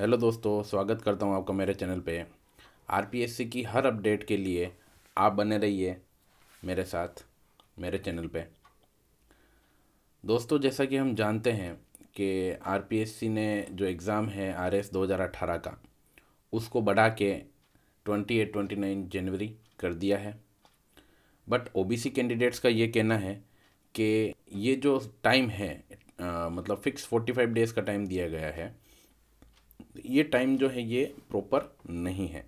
hello दोस्तों स्वागत करता हूँ आपका मेरे चैनल पे आरपीएससी की हर अपडेट के लिए आप बने रहिए मेरे साथ मेरे चैनल पे दोस्तों जैसा कि हम जानते हैं कि आरपीएससी ने जो एग्ज़ाम है आर एस दो हज़ार अठारह का उसको बढ़ा के ट्वेंटी एट ट्वेंटी नाइन जनवरी कर दिया है बट ओबीसी कैंडिडेट्स का ये कहना है कि ये जो टाइम है आ, मतलब फ़िक्स फोर्टी फाइव डेज़ का टाइम दिया गया है ये टाइम जो है ये प्रॉपर नहीं है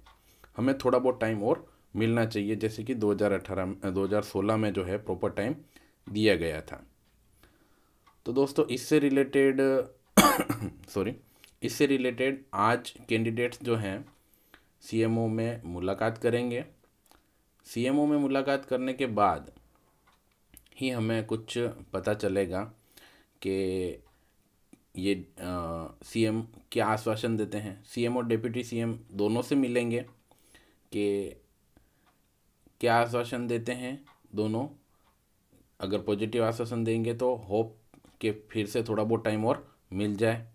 हमें थोड़ा बहुत टाइम और मिलना चाहिए जैसे कि 2018 2016 में जो है प्रॉपर टाइम दिया गया था तो दोस्तों इससे रिलेटेड सॉरी इससे रिलेटेड आज कैंडिडेट्स जो हैं सीएमओ में मुलाकात करेंगे सीएमओ में मुलाकात करने के बाद ही हमें कुछ पता चलेगा कि ये सीएम क्या आश्वासन देते हैं सीएम और डिप्टी सीएम दोनों से मिलेंगे कि क्या आश्वासन देते हैं दोनों अगर पॉजिटिव आश्वासन देंगे तो होप कि फिर से थोड़ा बहुत टाइम और मिल जाए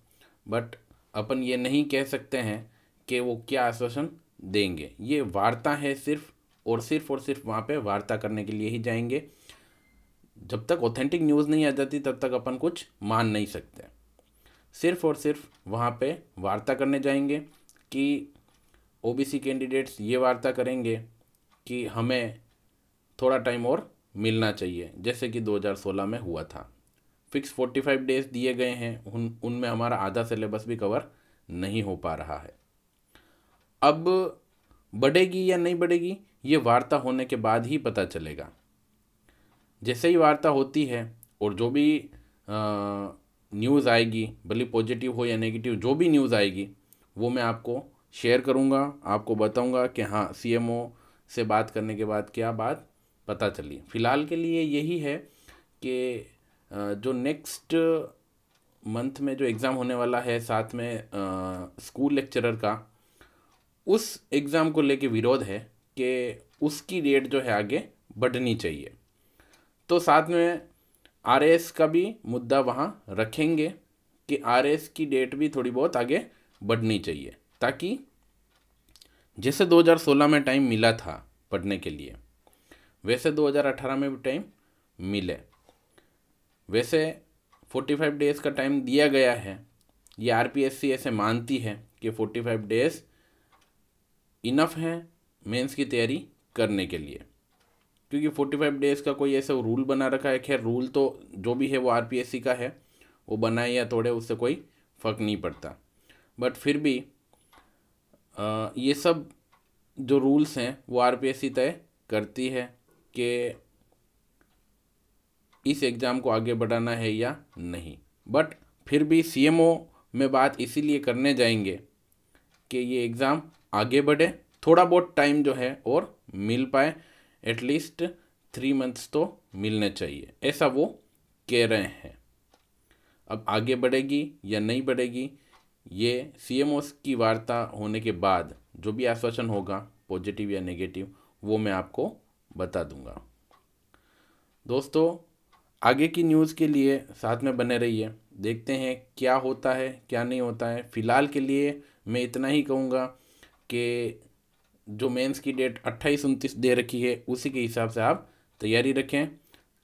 बट अपन ये नहीं कह सकते हैं कि वो क्या आश्वासन देंगे ये वार्ता है सिर्फ और सिर्फ और सिर्फ वहाँ पे वार्ता करने के लिए ही जाएंगे जब तक ऑथेंटिक न्यूज़ नहीं आ जाती तब तक अपन कुछ मान नहीं सकते सिर्फ और सिर्फ वहाँ पे वार्ता करने जाएंगे कि ओबीसी कैंडिडेट्स ये वार्ता करेंगे कि हमें थोड़ा टाइम और मिलना चाहिए जैसे कि 2016 में हुआ था फिक्स 45 डेज दिए गए हैं उन उनमें हमारा आधा सिलेबस भी कवर नहीं हो पा रहा है अब बढ़ेगी या नहीं बढ़ेगी ये वार्ता होने के बाद ही पता चलेगा जैसे ही वार्ता होती है और जो भी आ, न्यूज़ आएगी भले पॉजिटिव हो या नेगेटिव जो भी न्यूज़ आएगी वो मैं आपको शेयर करूँगा आपको बताऊँगा कि हाँ सी से बात करने के बाद क्या बात पता चली फ़िलहाल के लिए यही है कि जो नेक्स्ट मंथ में जो एग्ज़ाम होने वाला है साथ में स्कूल लेक्चरर का उस एग्ज़ाम को लेके विरोध है कि उसकी रेट जो है आगे बढ़नी चाहिए तो साथ में आरएस का भी मुद्दा वहाँ रखेंगे कि आरएस की डेट भी थोड़ी बहुत आगे बढ़नी चाहिए ताकि जैसे 2016 में टाइम मिला था पढ़ने के लिए वैसे 2018 में भी टाइम मिले वैसे 45 डेज़ का टाइम दिया गया है ये आर ऐसे मानती है कि 45 डेज़ इनफ है मेंस की तैयारी करने के लिए क्योंकि फोर्टी फाइव डेज़ का कोई ऐसा रूल बना रखा है खैर रूल तो जो भी है वो आर पी एस सी का है वो बनाए या तोड़े उससे कोई फ़र्क नहीं पड़ता बट फिर भी आ, ये सब जो रूल्स हैं वो आर पी एस सी तय करती है कि इस एग्ज़ाम को आगे बढ़ाना है या नहीं बट फिर भी सी एम ओ में बात इसीलिए करने जाएंगे कि ये एग्ज़ाम आगे बढ़े थोड़ा बहुत टाइम जो है और मिल पाए एटलीस्ट थ्री मंथ्स तो मिलने चाहिए ऐसा वो कह रहे हैं अब आगे बढ़ेगी या नहीं बढ़ेगी ये सी की वार्ता होने के बाद जो भी आश्वासन होगा पॉजिटिव या नेगेटिव वो मैं आपको बता दूंगा दोस्तों आगे की न्यूज़ के लिए साथ में बने रहिए देखते हैं क्या होता है क्या नहीं होता है फ़िलहाल के लिए मैं इतना ही कहूँगा कि जो मेंस की डेट अट्ठाईस उनतीस दे रखी है उसी के हिसाब से आप तैयारी रखें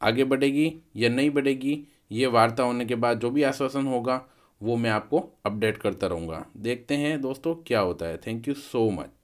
आगे बढ़ेगी या नहीं बढ़ेगी ये वार्ता होने के बाद जो भी आश्वासन होगा वो मैं आपको अपडेट करता रहूँगा देखते हैं दोस्तों क्या होता है थैंक यू सो मच